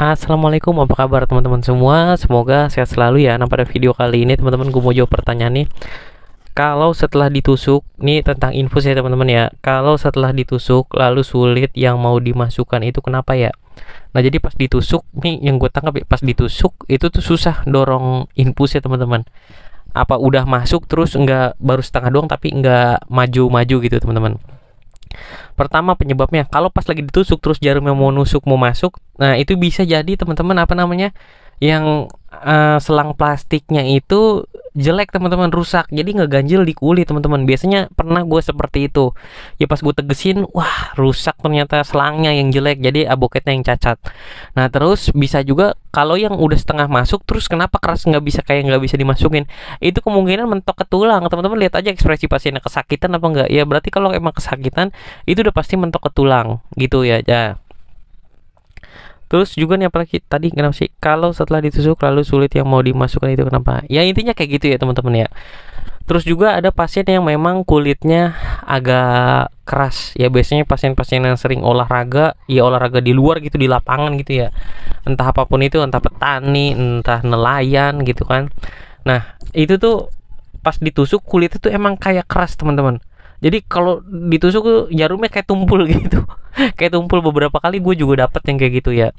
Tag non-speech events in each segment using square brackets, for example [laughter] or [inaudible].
Assalamualaikum, apa kabar teman-teman semua? Semoga sehat selalu ya. Nah, pada video kali ini teman-teman gue mau jawab pertanyaan nih. Kalau setelah ditusuk, nih tentang infus ya teman-teman ya. Kalau setelah ditusuk lalu sulit yang mau dimasukkan itu kenapa ya? Nah, jadi pas ditusuk nih yang gue tangkap ya, pas ditusuk itu tuh susah dorong infus ya teman-teman. Apa udah masuk terus nggak baru setengah doang tapi nggak maju-maju gitu teman-teman. Pertama penyebabnya, kalau pas lagi ditusuk terus jarumnya mau nusuk mau masuk, nah itu bisa jadi teman-teman apa namanya yang uh, selang plastiknya itu jelek teman-teman rusak jadi ngeganjil di kulit teman-teman biasanya pernah gue seperti itu ya pas gue tegesin wah rusak ternyata selangnya yang jelek jadi aboketnya yang cacat nah terus bisa juga kalau yang udah setengah masuk terus kenapa keras nggak bisa kayak nggak bisa dimasukin itu kemungkinan mentok ke tulang teman-teman lihat aja ekspresi pasiennya kesakitan apa enggak ya berarti kalau emang kesakitan itu udah pasti mentok ke tulang gitu ya ya Terus juga nih apalagi tadi kenapa sih? Kalau setelah ditusuk lalu sulit yang mau dimasukkan itu kenapa? Ya intinya kayak gitu ya teman-teman ya. Terus juga ada pasien yang memang kulitnya agak keras ya biasanya pasien-pasien yang sering olahraga ya olahraga di luar gitu di lapangan gitu ya entah apapun itu entah petani entah nelayan gitu kan nah itu tuh pas ditusuk kulit itu emang kayak keras teman-teman jadi kalau ditusuk tuh jarumnya kayak tumpul [laughs] gitu [laughs] kayak tumpul beberapa kali gue juga dapet yang kayak gitu ya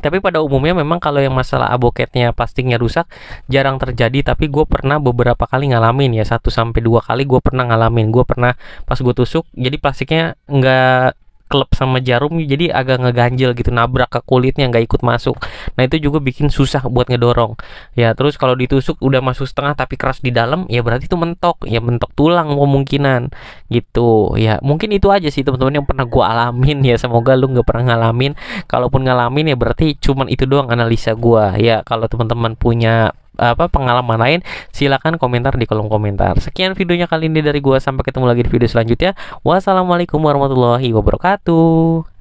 tapi pada umumnya memang kalau yang masalah aboketnya plastiknya rusak jarang terjadi tapi gue pernah beberapa kali ngalamin ya satu sampai dua kali gue pernah ngalamin gue pernah pas gue tusuk jadi plastiknya nggak klub sama jarum jadi agak ngeganjel gitu nabrak ke kulitnya nggak ikut masuk nah itu juga bikin susah buat ngedorong ya terus kalau ditusuk udah masuk setengah tapi keras di dalam ya berarti itu mentok ya mentok tulang kemungkinan gitu ya mungkin itu aja sih teman-teman yang pernah gua alamin ya semoga lu nggak pernah ngalamin kalaupun ngalamin ya berarti cuman itu doang analisa gua ya kalau teman-teman punya apa pengalaman lain silahkan komentar di kolom komentar sekian videonya kali ini dari gua sampai ketemu lagi di video selanjutnya wassalamualaikum warahmatullahi wabarakatuh